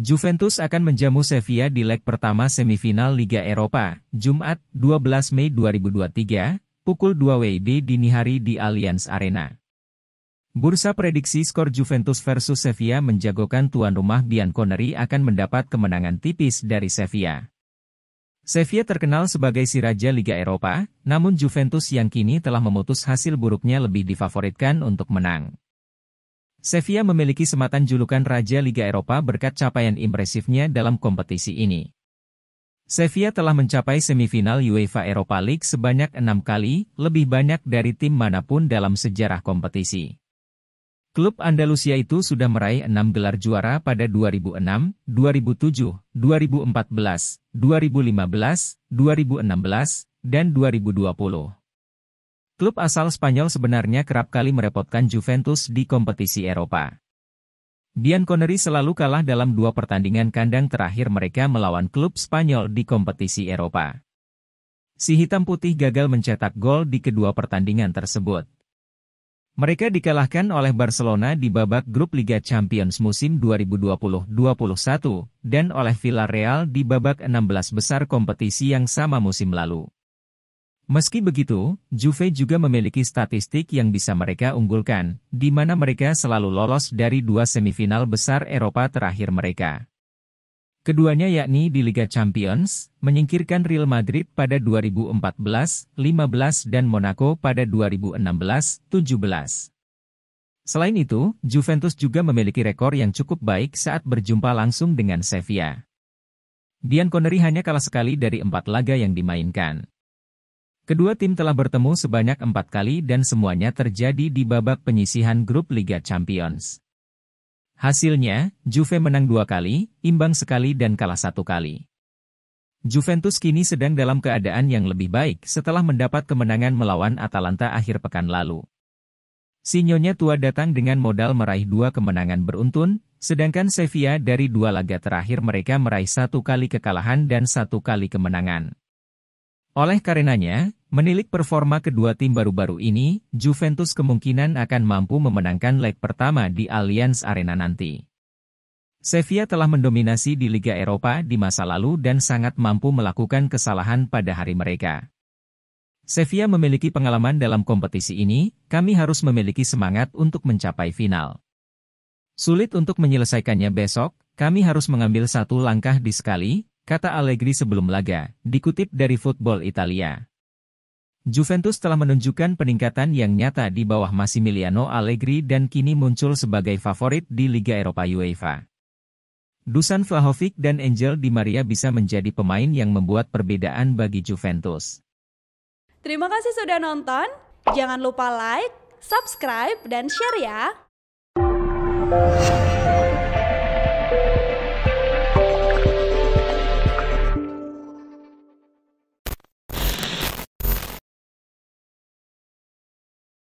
Juventus akan menjamu Sevilla di leg pertama semifinal Liga Eropa, Jumat, 12 Mei 2023, pukul 2 WIB dini hari di Allianz Arena. Bursa prediksi skor Juventus versus Sevilla menjagokan tuan rumah Bianconeri akan mendapat kemenangan tipis dari Sevilla. Sevilla terkenal sebagai si raja Liga Eropa, namun Juventus yang kini telah memutus hasil buruknya lebih difavoritkan untuk menang. Sevilla memiliki sematan julukan Raja Liga Eropa berkat capaian impresifnya dalam kompetisi ini. Sevilla telah mencapai semifinal UEFA Europa League sebanyak enam kali, lebih banyak dari tim manapun dalam sejarah kompetisi. Klub Andalusia itu sudah meraih enam gelar juara pada 2006, 2007, 2014, 2015, 2016, dan 2020. Klub asal Spanyol sebenarnya kerap kali merepotkan Juventus di kompetisi Eropa. Bianconeri selalu kalah dalam dua pertandingan kandang terakhir mereka melawan klub Spanyol di kompetisi Eropa. Si hitam putih gagal mencetak gol di kedua pertandingan tersebut. Mereka dikalahkan oleh Barcelona di babak grup Liga Champions musim 2020 2021 dan oleh Villarreal di babak 16 besar kompetisi yang sama musim lalu. Meski begitu, Juve juga memiliki statistik yang bisa mereka unggulkan, di mana mereka selalu lolos dari dua semifinal besar Eropa terakhir mereka. Keduanya yakni di Liga Champions, menyingkirkan Real Madrid pada 2014, 15 dan Monaco pada 2016, 17. Selain itu, Juventus juga memiliki rekor yang cukup baik saat berjumpa langsung dengan Sevilla. Bianconeri hanya kalah sekali dari empat laga yang dimainkan. Kedua tim telah bertemu sebanyak empat kali dan semuanya terjadi di babak penyisihan grup Liga Champions. Hasilnya, Juve menang dua kali, imbang sekali dan kalah satu kali. Juventus kini sedang dalam keadaan yang lebih baik setelah mendapat kemenangan melawan Atalanta akhir pekan lalu. Sinyonya tua datang dengan modal meraih dua kemenangan beruntun, sedangkan Sevilla dari dua laga terakhir mereka meraih satu kali kekalahan dan satu kali kemenangan. Oleh karenanya, Menilik performa kedua tim baru-baru ini, Juventus kemungkinan akan mampu memenangkan leg pertama di Allianz Arena nanti. Sevilla telah mendominasi di Liga Eropa di masa lalu dan sangat mampu melakukan kesalahan pada hari mereka. Sevilla memiliki pengalaman dalam kompetisi ini, kami harus memiliki semangat untuk mencapai final. Sulit untuk menyelesaikannya besok, kami harus mengambil satu langkah di sekali, kata Allegri sebelum laga, dikutip dari Football Italia. Juventus telah menunjukkan peningkatan yang nyata di bawah Massimiliano Allegri dan kini muncul sebagai favorit di Liga Eropa UEFA. Dusan Vlahovic dan Angel Di Maria bisa menjadi pemain yang membuat perbedaan bagi Juventus. Terima kasih sudah nonton. Jangan lupa like, subscribe, dan share ya.